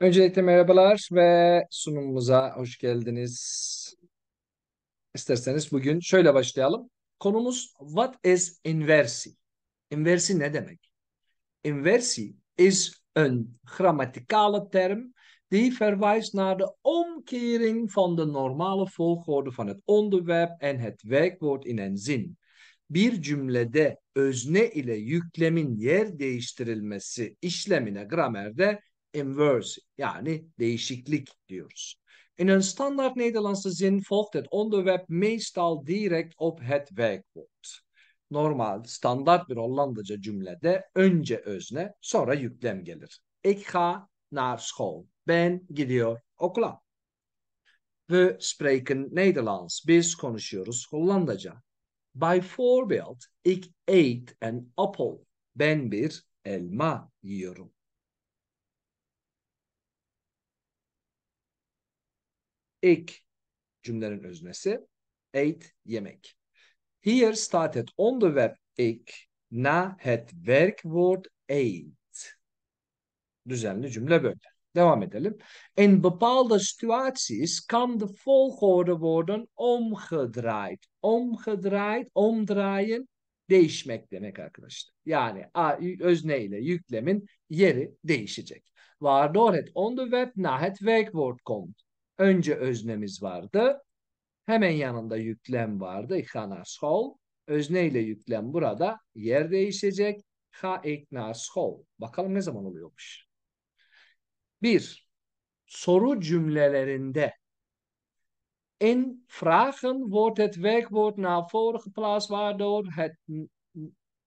Öncelikle merhabalar ve sunumumuza hoş geldiniz. İsterseniz bugün şöyle başlayalım. Konumuz what is inversi? Inversi ne demek? Inversi is een grammaticale term die verwijst naar de omkering van de normale volgorde van het onderwerp en het werkwoord in een zin. Bir cümlede özne ile yüklemin yer değiştirilmesi işlemine gramerde inverse yani değişiklik diyoruz. In een standaard Nederlandse zin volgt het onderwerp meestal direct op het werkwoord. Normal, standart bir Hollandaca cümlede önce özne, sonra yüklem gelir. Ik ga naar school. Ben gidiyor okula. We spreken Nederlands. Biz konuşuyoruz Hollandaca. Bijvoorbeeld, ik eet een appel. Ben bir elma yiyorum. ek cümlenin öznesi. Ate yemek. Here started on the web ek na het werkwoord ate. Düzenli cümle böyle. Devam edelim. In bepaalde situaties kan de volgorde worden omgedraaid. Omgedraaid, omdraaien değişmek demek arkadaşlar. Yani özne ile yüklemin yeri değişecek. Waardoor het onderwerp na het werkwoord komt. Önce öznemiz vardı. Hemen yanında yüklem vardı. İkna Özne ile yüklem burada yer değişecek. Ha ikna Bakalım ne zaman oluyormuş. Bir, soru cümlelerinde in vragen wordt het werkwoord naar voren geplaatst waardoor het uh,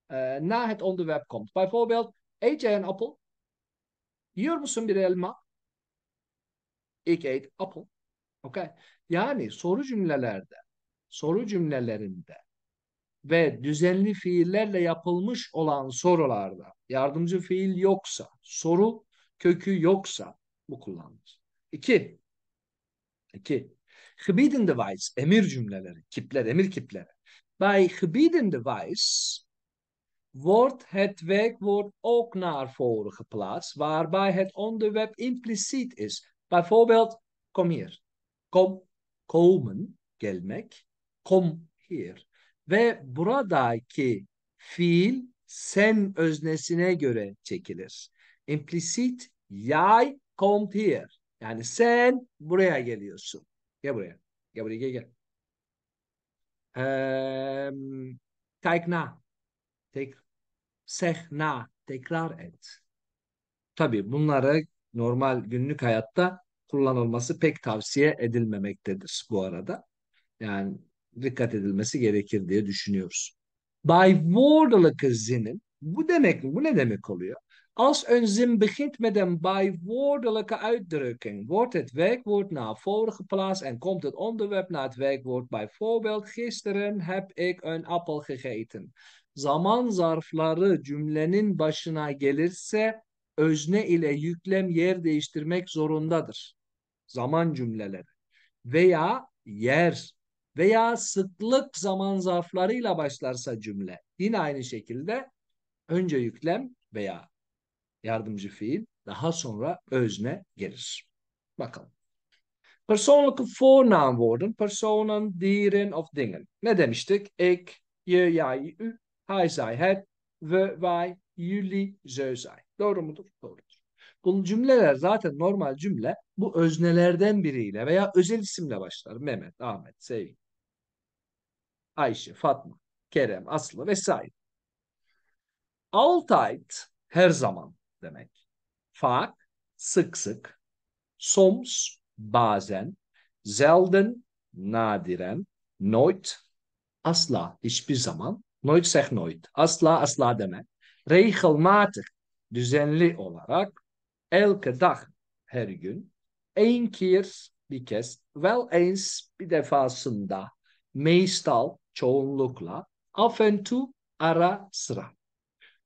eh, na het onderwerp komt. Bijvoorbeeld, eet jij een appel? Yiyor musun bir elma? ik ate apple. Okay. Yani soru cümlelerde, soru cümlelerinde ve düzenli fiillerle yapılmış olan sorularda yardımcı fiil yoksa, soru kökü yoksa bu kullanılır. İki, iki, Hibiden device, emir cümleleri, kipler, emir kipleri. Bei hibiden device wordt het werkwoord ook naar voren geplaatst, waarbij het onderwerp impliciet is. Bijvoorbeeld, kom hier. Kom, komen, gelmek. Kom hier. Ve buradaki fiil sen öznesine göre çekilir. Implicit, yay komt here. Yani sen buraya geliyorsun. Gel buraya. Gel buraya gel gel. Ee, ehm, tekna. Tek, sehna. Tekrar et. Tabii bunları normal günlük hayatta kullanılması pek tavsiye edilmemektedir bu arada. Yani dikkat edilmesi gerekir diye düşünüyoruz. Beiwordelige Sinnin bu demek bu ne demek oluyor? Als een zin begint met een bijwoordelijke uitdrukking, wordt het werkwoord naar voren geplaatst en komt het onderwerp naar het werkwoord. Bijvoorbeeld, gisteren heb ik een appel gegeten. Zaman zarfları cümlenin başına gelirse özne ile yüklem yer değiştirmek zorundadır. Zaman cümleleri veya yer veya sıklık zaman zarflarıyla başlarsa cümle. Yine aynı şekilde önce yüklem veya yardımcı fiil daha sonra özne gelir. Bakalım. Persoonlijke voornaam worden. Personen, dieren of dingen. Ne demiştik? Ik, je, jij, u, hij, zij, het, we, wij, jullie, ze, zij. Doğru mudur? Doğrudur. Bu cümleler zaten normal cümle bu öznelerden biriyle veya özel isimle başlar. Mehmet, Ahmet, Sevgi, Ayşe, Fatma, Kerem, Aslı vesaire. Altayt her zaman demek. Fak sık sık. Soms bazen. Zelden nadiren. Nooit asla hiçbir zaman. Nooit zeg nooit. Asla asla deme. Regelmatig düzenli olarak elke dag her gün ein keer bir kez well eins bir defasında meistal çoğunlukla af and to ara sıra.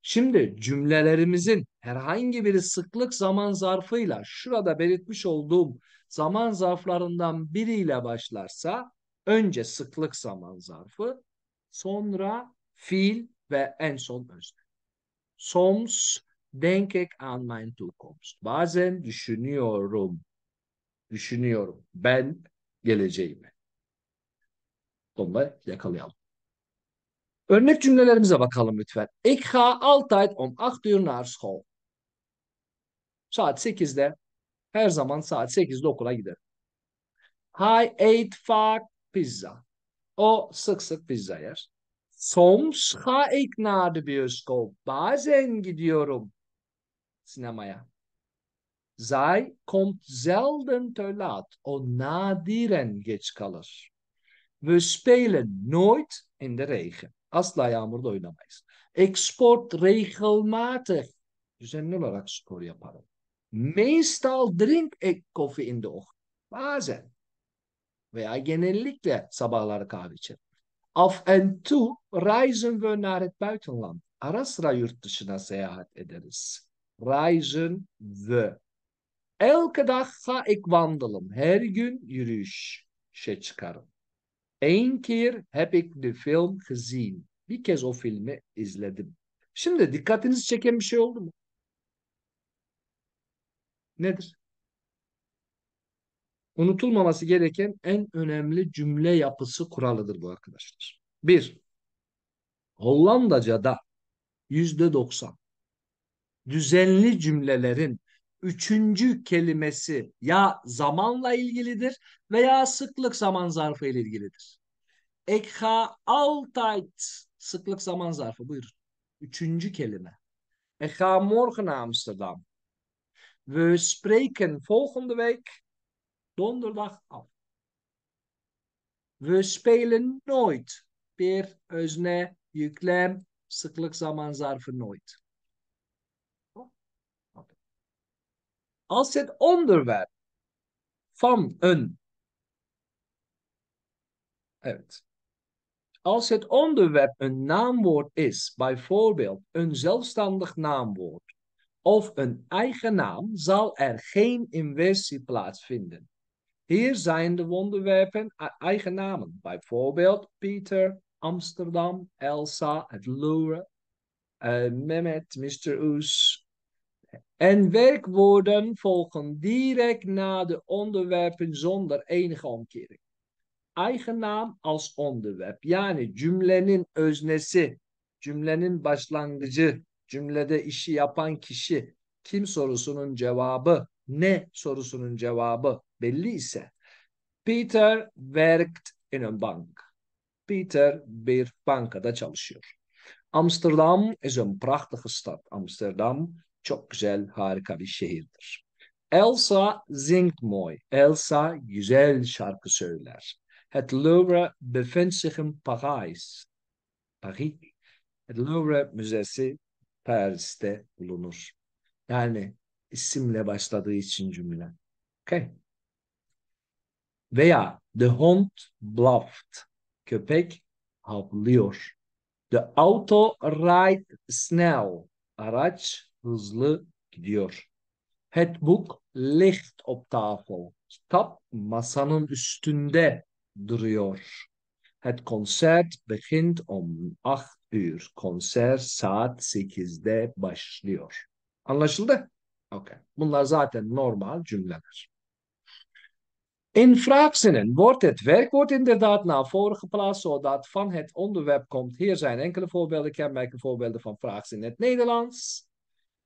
Şimdi cümlelerimizin herhangi biri sıklık zaman zarfıyla şurada belirtmiş olduğum zaman zarflarından biriyle başlarsa önce sıklık zaman zarfı sonra fiil ve en son özne. Soms denk ek an mein Zukunft. Bazen düşünüyorum. Düşünüyorum. Ben geleceğimi. Bunu yakalayalım. Örnek cümlelerimize bakalım lütfen. Ik ga altijd om 8 uur naar school. Saat 8'de her zaman saat 8'de okula giderim. I ate vaak pizza. O sık sık pizza yer. Soms ga ik naar de bioscoop. Bazen gidiyorum sinemaya. Zay, kommt selten te laat. O nadiren geç kalır. We spelen nooit in de regen. Asla yağmurda oynamayız. Export regelmatig. Düzenli olarak spor yaparım. Meestal drink ik koffie in de ochtend. Bazen veya genellikle sabahları kahve içerim. Af en toe reizen we naar het buitenland. Ara sıra yurt dışına seyahat ederiz reizen ze. Elke dag ga ik wandelen. Her gün yürüyüşe çıkarım. Een keer heb ik de film gezien. Bir kez o filmi izledim. Şimdi dikkatinizi çeken bir şey oldu mu? Nedir? Unutulmaması gereken en önemli cümle yapısı kuralıdır bu arkadaşlar. Bir, Hollandaca'da yüzde doksan düzenli cümlelerin üçüncü kelimesi ya zamanla ilgilidir veya sıklık zaman zarfı ile ilgilidir. Ekha ha altayt sıklık zaman zarfı buyurun. Üçüncü kelime. Ekha morgen Amsterdam. We spreken volgende week donderdag af. We spelen nooit. Bir özne yüklem sıklık zaman zarfı nooit. als het onderwerp van een. Uit. Als het onderwerp een naamwoord is, bijvoorbeeld een zelfstandig naamwoord of een eigen naam, zal er geen inversie plaatsvinden. Hier zijn de onderwerpen eigen namen, bijvoorbeeld Peter, Amsterdam, Elsa, het Loeren, uh, eh, Mehmet, Mr. Oes, en werkwoorden volgen direct na de onderwerpen zonder enige omkering. Eigen als onderwerp. Yani cümlenin öznesi, cümlenin başlangıcı, cümlede işi yapan kişi, kim sorusunun cevabı, ne sorusunun cevabı belli ise. Peter werkt in a bank. Peter bir bankada çalışıyor. Amsterdam is een prachtige stad. Amsterdam çok güzel, harika bir şehirdir. Elsa Zingmoy. Elsa güzel şarkı söyler. Het Louvre bevindt zich in Paris. Paris. Het Louvre Müzesi Paris'te bulunur. Yani isimle başladığı için cümle. Okay. Veya The Hond bluffed. Köpek havlıyor. The auto ride snell. Araç hızlı gidiyor. ligt op tafel. Kitap masanın üstünde duruyor. Het concert begint om 8 uur. Konser saat 8'de başlıyor. Anlaşıldı? Okay. Bunlar zaten normal cümleler. In vraagzinnen wordt het werkwoord inderdaad naar voren geplaatst zodat van het onderwerp komt. Hier zijn enkele voorbeelden, Ik heb kenmerken voorbeelden van vraagzinnen in het Nederlands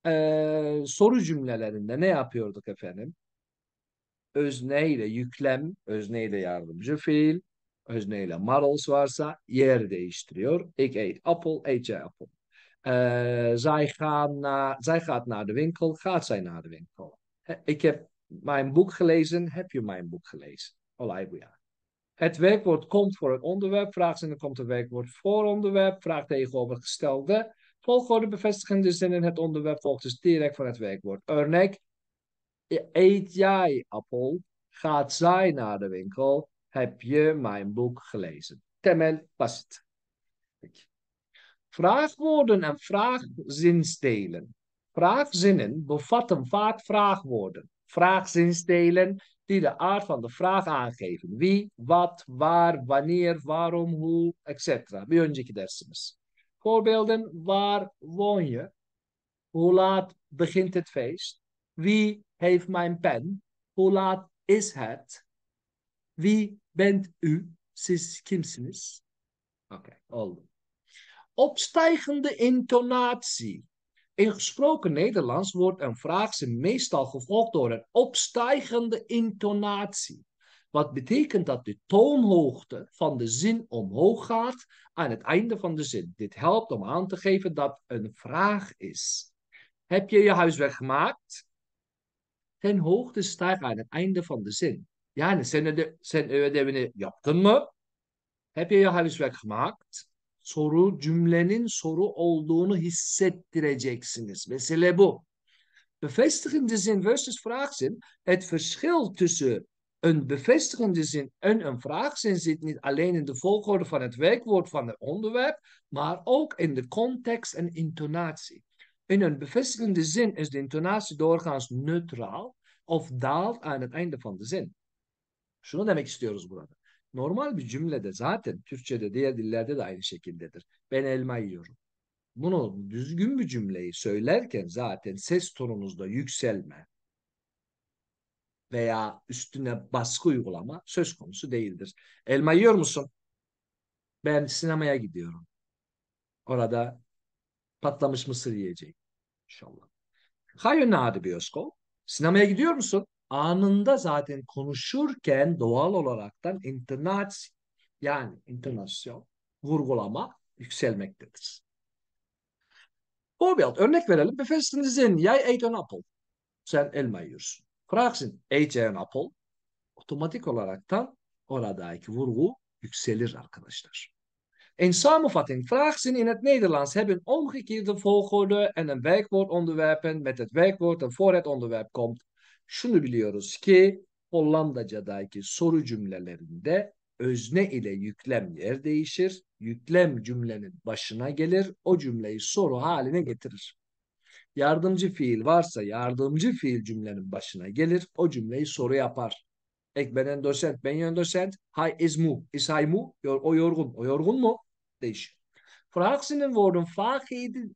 e, soru cümlelerinde ne yapıyorduk efendim? Özneyle yüklem, özneyle yardımcı fiil, özneyle models varsa yer değiştiriyor. Ik eet appel, eet jij appel. zij, gaan naar, zij gaat naar de winkel, gaat zij naar de winkel. Ik heb mijn boek gelezen, heb je mijn boek gelezen? Olay Het werkwoord komt voor het onderwerp, vraagt en dan komt het werkwoord voor onderwerp, vraagt tegenovergestelde. Volgorde bevestigende dus in het onderwerp volgt dus direct van het werkwoord. eet jij appel? Gaat zij naar de winkel? Heb je mijn boek gelezen? Temel past. Vraagwoorden en vraagzinsdelen. Vraagzinnen bevatten vaak vraagwoorden. Vraagzinsdelen die de aard van de vraag aangeven. Wie, wat, waar, wanneer, waarom, hoe, etc. Bij ons dersimiz. Voorbeelden, waar woon je? Hoe laat begint het feest? Wie heeft mijn pen? Hoe laat is het? Wie bent u? Sis kimsnis Oké, okay, Opstijgende intonatie. In gesproken Nederlands wordt een vraag meestal gevolgd door een opstijgende intonatie. Wat betekent dat de toonhoogte van de zin omhoog gaat aan het einde van de zin. Dit helpt om aan te geven dat een vraag is. Heb je je huiswerk gemaakt? Ten hoogte stijgt aan het einde van de zin. Ja, dan zijn de zijn ödevini eh, yaptın Heb je je huiswerk gemaakt? Soru cümlenin soru olduğunu hissettireceksiniz. Mesele bu bevestigende zin versus vraagzin. Het verschil tussen een bevestigende zin en een vraagzin zit niet alleen in de volgorde van het werkwoord van het onderwerp, maar ook in de context en intonatie. In een bevestigende zin is de intonatie doorgaans neutraal of daalt aan het einde van de zin. Şunu demek istiyoruz burada. Normal bir cümlede zaten Türkçe'de diğer dillerde de aynı şekildedir. Ben elma yiyorum. Bunu düzgün bir cümleyi söylerken zaten ses tonunuzda yükselme, veya üstüne baskı uygulama söz konusu değildir. Elma yiyor musun? Ben sinemaya gidiyorum. Orada patlamış mısır yiyeceğim. İnşallah. Hayır nadi bioskop. Sinemaya gidiyor musun? Anında zaten konuşurken doğal olaraktan internat yani internasyon vurgulama yükselmektedir. Voorbeeld örnek verelim. Befestinizin yay ate an apple. Sen elma yiyorsun. Fraction AC'ye Napol otomatik olaraktan oradaki vurgu yükselir arkadaşlar. In samenvatting vraagt zin in het Nederlands hebben omgekeerde volgorde en een werkwoord onderwerpen met het werkwoord en voor het onderwerp komt. Şunu biliyoruz ki Hollandaca'daki soru cümlelerinde özne ile yüklem yer değişir. Yüklem cümlenin başına gelir. O cümleyi soru haline getirir. Yardımcı fiil varsa yardımcı fiil cümlenin başına gelir. O cümleyi soru yapar. Ek benen Hay is mu, is hay mu? O yorgun, o yorgun mu? Vraagzinnen worden vaak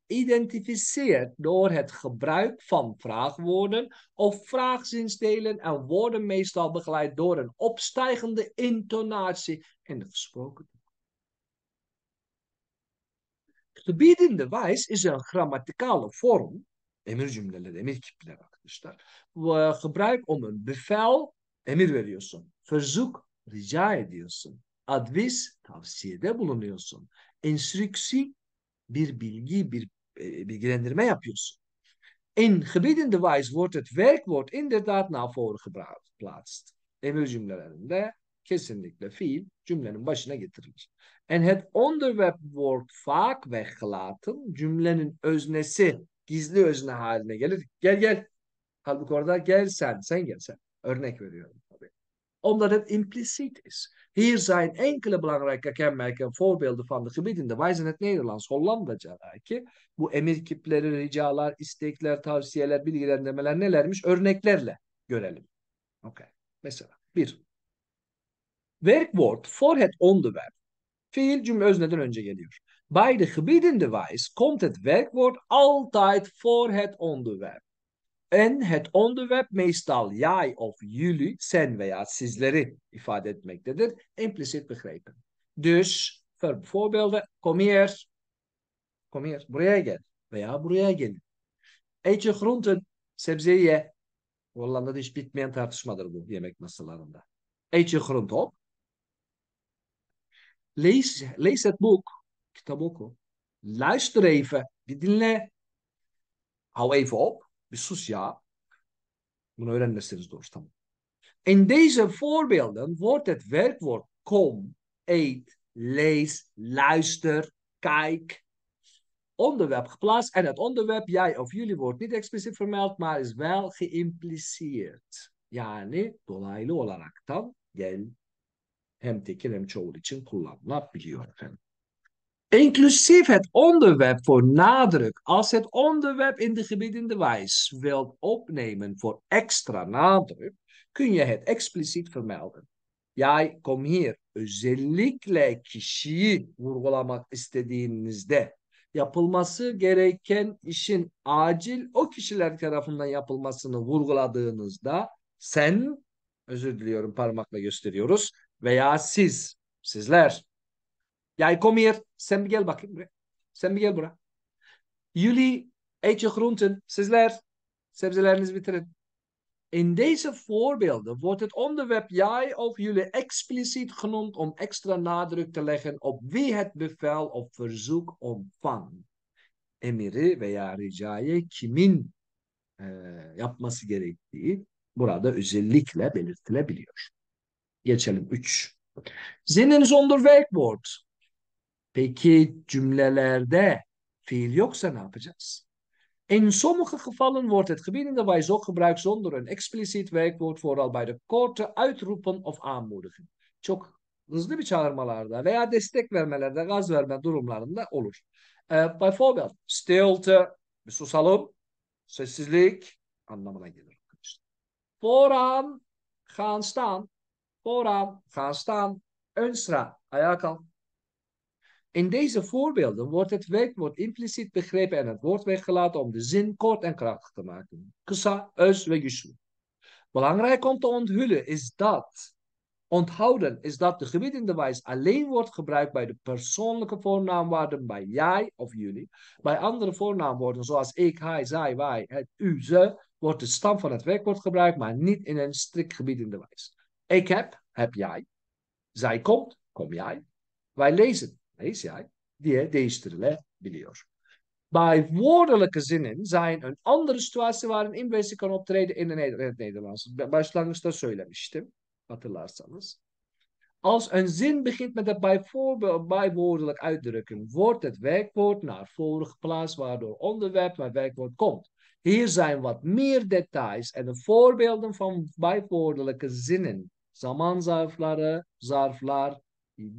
geïdentificeerd door het gebruik van vraagwoorden of vraagzinsdelen en worden meestal begeleid door een opstijgende intonatie in de gesproken Gebiedende wijs is een grammaticale vorm Emir cümleleri, emir kipleri arkadaşlar. Gebruik onun befel, emir veriyorsun. Verzoek, rica ediyorsun. Advis, tavsiyede bulunuyorsun. Enstrüksi, bir bilgi, bir e, bilgilendirme yapıyorsun. In gebiedende wijs wordt het werkwoord inderdaad naar voren geplaatst. Emir cümlelerinde kesinlikle fiil cümlenin başına getirilir. En het onderwerp wordt vaak weggelaten. Cümlenin öznesi gizli özne haline gelir. Gel gel. Halbuki orada gel sen, sen gel sen. Örnek veriyorum tabii. Onlar hep impliciet is. Hier zijn enkele belangrijke kenmerken voorbeelden van de gebieden wijzen het Nederlands Hollandaca'daki bu emir kipleri, ricalar, istekler, tavsiyeler, bilgilendirmeler nelermiş örneklerle görelim. Okay. Mesela bir. Werkwoord voor het onderwerp. Fiil cümle özneden önce geliyor. Bij de wijs komt het werkwoord altijd voor het onderwerp. En het onderwerp meestal jij of jullie zijn veya sizleri ifade etmektedir. Impliciet begrepen. Dus voor voorbeelden, kom hier. Kom hier, buraya gel. Veya buraya Eet je groenten, sebzeyi ye. Hollanda'da hiç bitmeyen tartışmadır bu yemek masalarında. Eet je grond op. Lees, lees het boek kitap oku. Luister even. Bir dinle. Hou even op. Bir sus ya. Bunu öğrenmesiniz doğru. tamam. In deze voorbeelden wordt het werkwoord kom, eet, lees, luister, kijk, onderwerp geplaatst. En het onderwerp, jij of jullie, wordt niet expliciet vermeld, maar is wel geïmpliceerd. Yani dolaylı olarak tam gel hem tekil hem çoğul için kullanılabiliyor efendim. Inclusief het onderwerp voor nadruk, als het onderwerp in de gebiedenderwijs wilt opnemen voor extra nadruk, kun je het expliciet vermelden. Yay, kom hier. Özellikle kişiyi vurgulamak istediğinizde yapılması gereken işin acil o kişiler tarafından yapılmasını vurguladığınızda sen, özür diliyorum parmakla gösteriyoruz, veya siz, sizler. Yay, kom hier. Sen bir gel bakayım buraya. Sen bir gel buraya. Jullie eet je Sizler sebzelerinizi bitirin. In deze voorbeelden wordt het onderwerp jij of jullie expliciet genoemd om extra nadruk te leggen op wie het bevel of verzoek ontvangt. Emiri veya ricayı kimin e, yapması gerektiği burada özellikle belirtilebiliyor. Geçelim 3. Zinnen zonder werkwoord. Peki cümlelerde fiil yoksa ne yapacağız? In sommige gevallen wordt het gebiedende zo gebruikt zonder een expliciet werkwoord vooral bij de korte uitroepen of aanmoedigen. Çok hızlı bir çağırmalarda veya destek vermelerde gaz verme durumlarında olur. Ee, Bijvoorbeeld stilte, bir susalım, sessizlik anlamına gelir. Vooraan, gaan staan, vooraan, gaan staan, ön sıra, ayağa kalk, In deze voorbeelden wordt het werkwoord impliciet begrepen en het woord weggelaten om de zin kort en krachtig te maken. Kusa, us, we jusu. Belangrijk om te onthullen is dat, onthouden is dat de gebiedende wijs alleen wordt gebruikt bij de persoonlijke voornaamwaarden bij jij of jullie. Bij andere voornaamwoorden zoals ik, hij, zij, wij, het, u, ze, wordt de stam van het werkwoord gebruikt, maar niet in een strikt gebiedende wijs. Ik heb, heb jij. Zij komt, kom jij. Wij lezen, die diye değiştirilebiliyor. Bij woordelijke zinnen zijn een andere situatie waarin inversie kan optreden in het Nederlands. Başlangıçta söylemiştim hatırlarsanız. Als een zin begint met een bijvoorbeeld bijwoordelijk uitdrukking, wordt het werkwoord naar voren geplaatst waardoor onderwerp naar werkwoord komt. Hier zijn wat meer details en de voorbeelden van bijwoordelijke zinnen. Zaman zarfları, zarflar,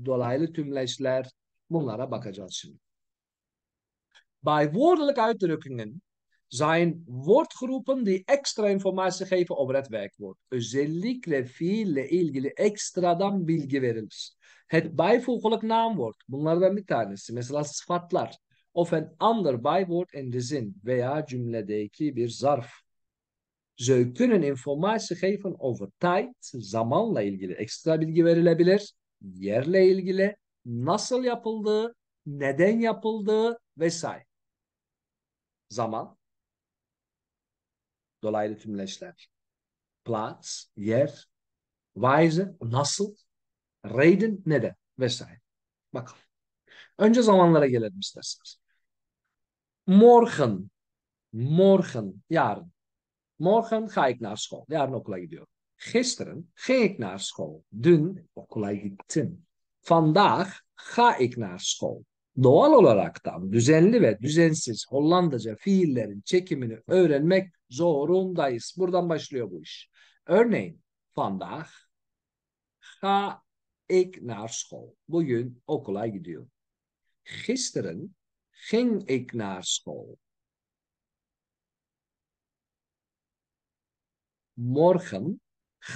dolaylı tümleçler, Bunlara bakacağız şimdi. Bij woordelijk uitdrukkingen zijn woordgroepen die extra informatie geven over het werkwoord. Özellikle fiille ilgili ekstradan bilgi verilir. Het bijvoeglijk naamwoord. Bunlardan bir tanesi. Mesela sıfatlar. Of an ander bijwoord in de zin veya cümledeki bir zarf. Ze kunnen informatie geven over tijd, zamanla ilgili ekstra bilgi verilebilir, yerle ilgili nasıl yapıldığı, neden yapıldığı vesaire. Zaman, dolaylı tümleçler, plats, yer, Weise, nasıl, Reydin, neden vesaire. Bakalım. Önce zamanlara gelelim isterseniz. Morgen, morgen, yarın. Morgen ga ik naar school. Yarın okula gidiyorum. Gisteren ging ik naar school. Dün okula gittim vandaag ga ik naar school. Doğal olaraktan düzenli ve düzensiz Hollandaca fiillerin çekimini öğrenmek zorundayız. Buradan başlıyor bu iş. Örneğin vandaag ga ik naar school. Bugün okula gidiyorum. Gisteren ging ik naar school. Morgen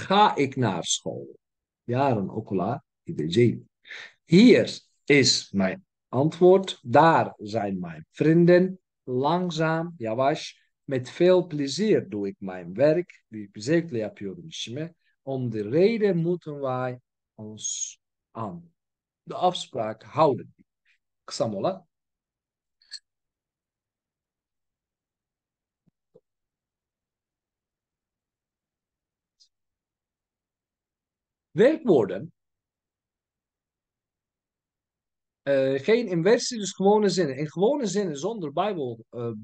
ga ik naar school. Yarın okula gideceğim. Hier is mijn antwoord, daar zijn mijn vrienden. Langzaam, yavaş, met veel plezier doe ik mijn werk. Wie bir yapıyorum işimi. Om de reden moeten wij ons aan de afspraak houden. Ksamola. Werkwoorden Eh, geen inversie, dus gewone zinnen. In gewone zinnen zonder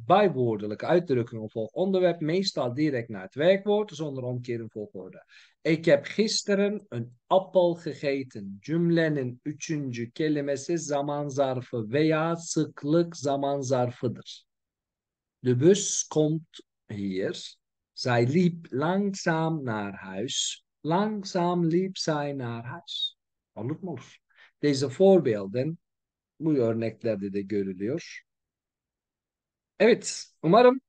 bijwoordelijke eh, uitdrukkingen volgt onderwerp meestal direct naar het werkwoord, zonder omkeer omkering volgorde. Ik heb gisteren een appel gegeten. Cümlenin üçüncü kelimesi zaman zarfı veya sıklık zaman zarfıdır. De bus komt hier. Zij liep langzaam naar huis. Langzaam liep zij naar huis. Olur Deze voorbeelden bu örneklerde de görülüyor. Evet, umarım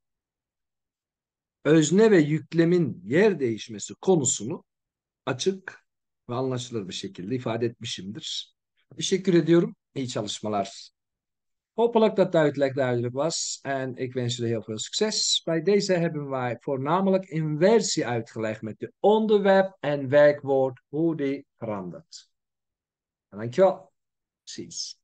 özne ve yüklemin yer değişmesi konusunu açık ve anlaşılır bir şekilde ifade etmişimdir. Teşekkür ediyorum. İyi çalışmalar. Hopelijk dat duidelijk duidelijk was en ik wens jullie heel veel succes. Bij deze hebben wij voornamelijk inversie uitgelegd met de onderwerp en werkwoord hoe die verandert. En dankjewel. Precies.